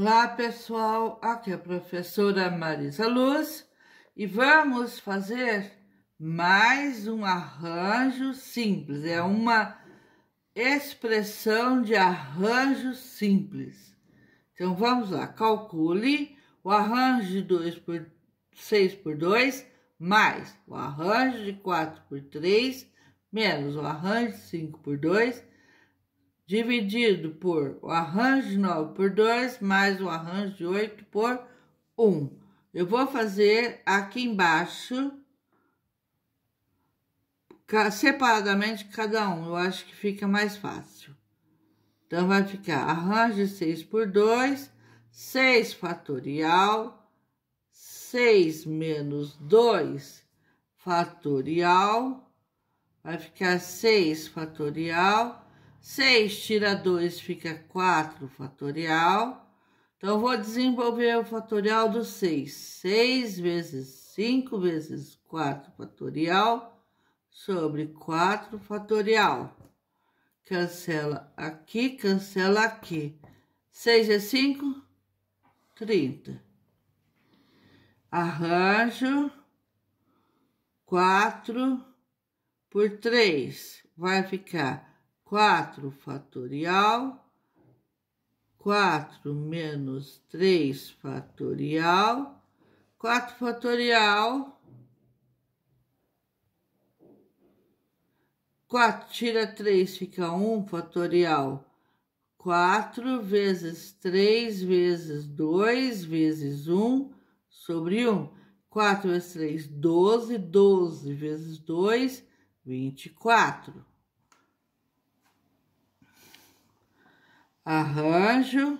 Olá pessoal, aqui é a professora Marisa Luz e vamos fazer mais um arranjo simples, é uma expressão de arranjo simples. Então vamos lá, calcule o arranjo de 2 por 6 por 2 mais o arranjo de 4 por 3 menos o arranjo de 5 por 2 dividido por o arranjo de 9 por 2 mais o arranjo de 8 por 1. Eu vou fazer aqui embaixo separadamente cada um, eu acho que fica mais fácil. Então, vai ficar arranjo de 6 por 2, 6 fatorial, 6 menos 2 fatorial, vai ficar 6 fatorial, 6 tira 2 fica 4 fatorial. Então, vou desenvolver o fatorial do 6. 6 vezes 5 vezes 4 fatorial sobre 4 fatorial. Cancela aqui, cancela aqui. 6 é 5, 30. Arranjo 4 por 3. Vai ficar quatro fatorial, quatro menos três fatorial, quatro fatorial, quatro tira três fica um fatorial, quatro vezes três vezes dois vezes um sobre um, quatro vezes três doze doze vezes dois vinte e quatro arranjo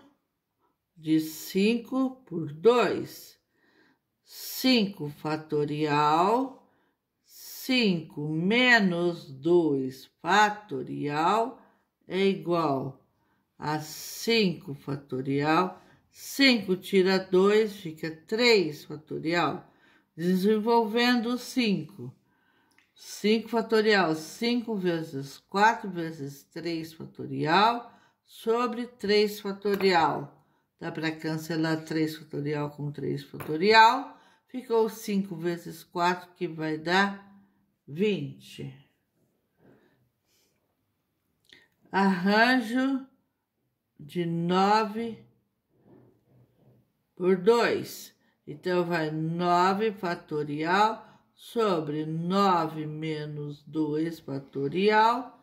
de 5 por 2. 5 fatorial, 5 menos 2 fatorial é igual a 5 fatorial. 5 tira 2, fica 3 fatorial. Desenvolvendo 5. 5 fatorial, 5 vezes 4 vezes 3 fatorial sobre 3 fatorial. Dá para cancelar 3 fatorial com 3 fatorial. Ficou 5 vezes 4, que vai dar 20. Arranjo de 9 por 2. Então, vai 9 fatorial sobre 9 menos 2 fatorial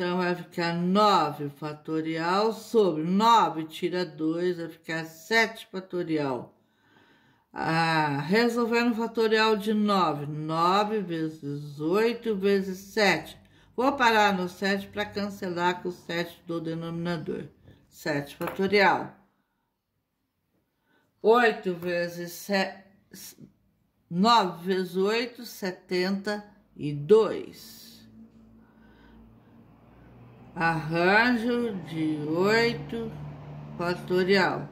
então, vai ficar 9 fatorial sobre 9 tira 2, vai ficar 7 fatorial. Ah, resolvendo o fatorial de 9, 9 vezes 8 vezes 7. Vou parar no 7 para cancelar com o 7 do denominador. 7 fatorial. 8 vezes 7, 9 vezes 8, 72 arranjo de 8 fatorial.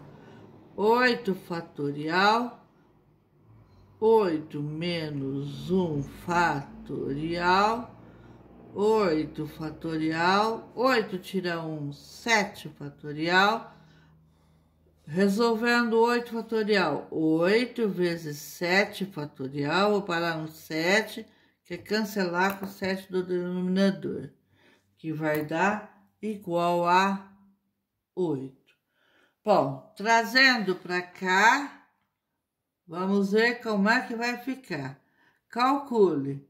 8 fatorial, 8 menos 1 fatorial, 8 fatorial, 8 tira 1, 7 fatorial. Resolvendo 8 fatorial, 8 vezes 7 fatorial, vou parar no 7, que é cancelar com 7 do denominador que vai dar igual a 8. Bom, trazendo para cá, vamos ver como é que vai ficar. Calcule.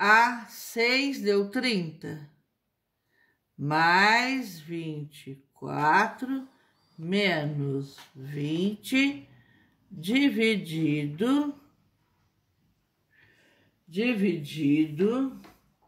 A6 deu 30, mais 24, menos 20, dividido, dividido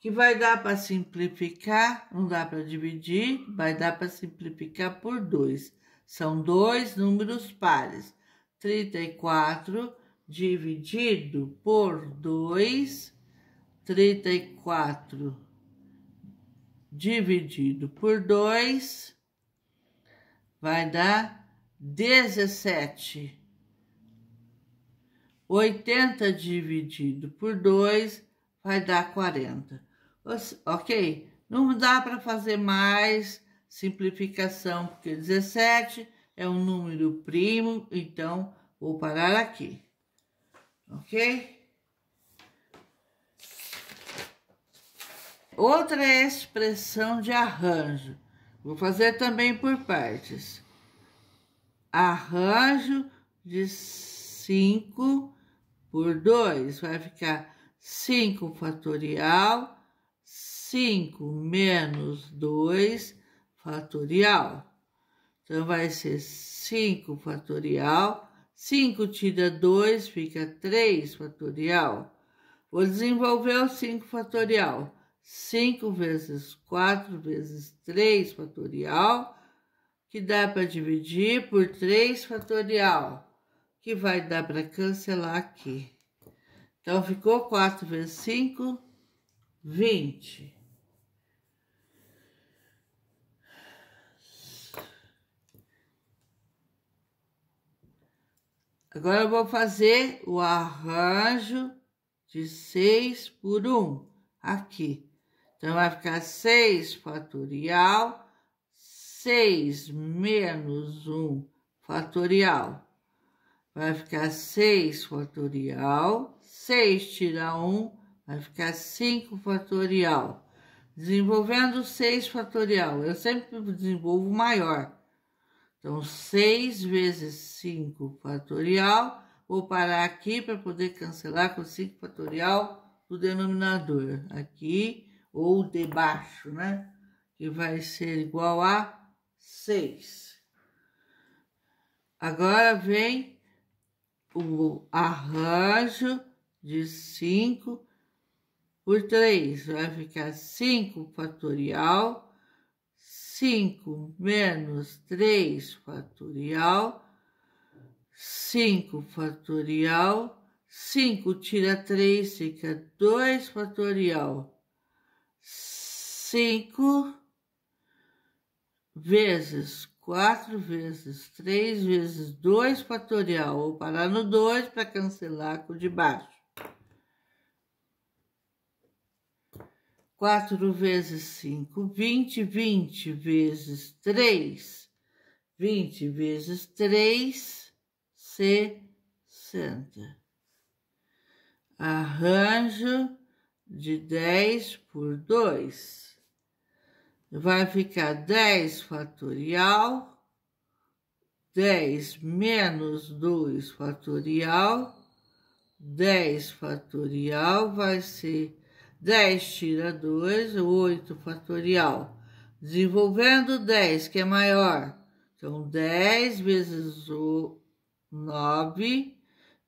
que vai dar para simplificar, não dá para dividir, vai dar para simplificar por 2. São dois números pares. 34 dividido por 2, 34 dividido por 2 vai dar 17. 80 dividido por 2 vai dar 40 ok? Não dá para fazer mais simplificação, porque 17 é um número primo, então vou parar aqui, ok? Outra expressão de arranjo, vou fazer também por partes. Arranjo de 5 por 2, vai ficar 5 fatorial 5 menos 2 fatorial. Então, vai ser 5 fatorial. 5 tira 2, fica 3 fatorial. Vou desenvolver o 5 fatorial. 5 vezes 4 vezes 3 fatorial, que dá para dividir por 3 fatorial, que vai dar para cancelar aqui. Então, ficou 4 vezes 5, 20. Agora eu vou fazer o arranjo de 6 por 1 um, aqui. Então, vai ficar 6 fatorial, 6 menos 1 um fatorial. Vai ficar 6 fatorial, 6 tirar 1, um, vai ficar 5 fatorial. Desenvolvendo 6 fatorial, eu sempre desenvolvo maior. Então, 6 vezes 5 fatorial, vou parar aqui para poder cancelar com 5 fatorial do denominador, aqui ou debaixo, né? Que vai ser igual a 6. Agora vem o arranjo de 5 por 3, vai ficar 5 fatorial 5 menos 3 fatorial, 5 fatorial, 5 tira 3 fica 2 fatorial, 5 vezes 4 vezes 3 vezes 2 fatorial. Vou parar no 2 para cancelar com o de baixo. 4 vezes 5, 20, 20 vezes 3, 20 vezes 3, 60. Arranjo de 10 por 2. Vai ficar 10 fatorial, 10 menos 2 fatorial, 10 fatorial vai ser 10 tira 2, 8 fatorial. Desenvolvendo 10, que é maior. Então, 10 vezes 9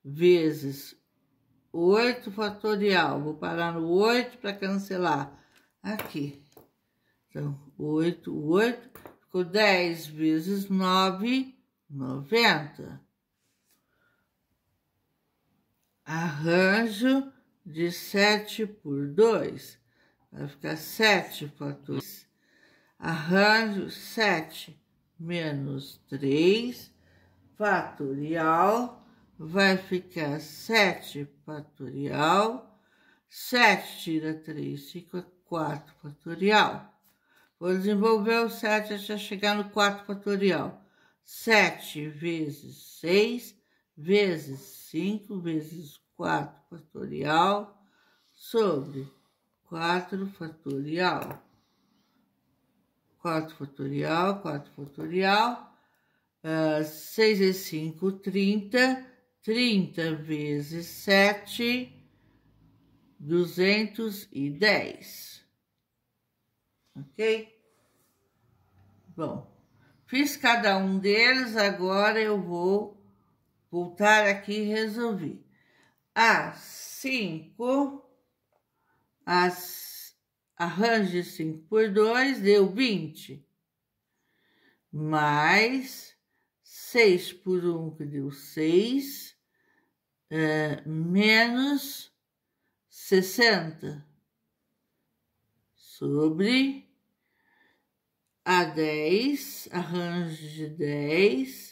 vezes 8 fatorial. Vou parar no 8 para cancelar. Aqui. Então, 8, 8. Ficou 10 vezes 9, 90. Arranjo de 7 por 2, vai ficar 7 fatores. Arranjo 7 menos 3, fatorial, vai ficar 7 fatorial, 7 tira 3, fica 4 fatorial. Vou desenvolver o 7 até chegar no 4 fatorial. 7 vezes 6, vezes 5, vezes 4 fatorial sobre 4 fatorial. 4 fatorial, 4 fatorial. Uh, ah, 6 vezes 5, 30. 30 vezes 7, 210. Ok? Bom, fiz cada um deles, agora eu vou voltar aqui e resolver a cinco, as, arranje cinco por dois, deu vinte, mais seis por um, que deu seis, é, menos sessenta sobre a dez, arranjo de dez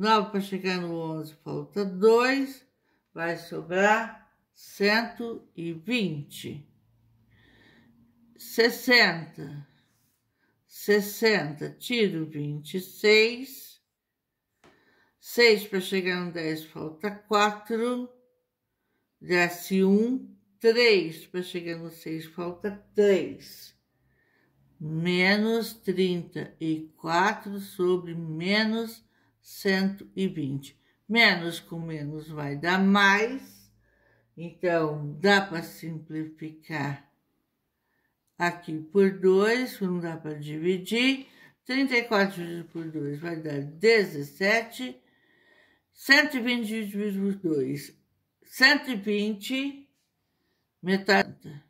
9 para chegar no 11, falta 2, vai sobrar 120. 60, 60, tiro 26. 6 para chegar no 10, falta 4. Desce 1. 3 para chegar no 6, falta 3 menos 34 sobre menos 120. Menos com menos vai dar mais, então dá para simplificar aqui por 2, não dá para dividir. 34 dividido por 2 vai dar 17. 120 dividido por 2, 120, metade.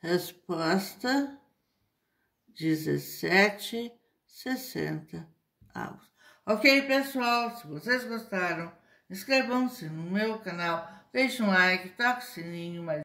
Resposta 17,60 avos. Ok, pessoal? Se vocês gostaram, inscrevam-se no meu canal, deixem um like, toque o sininho, mas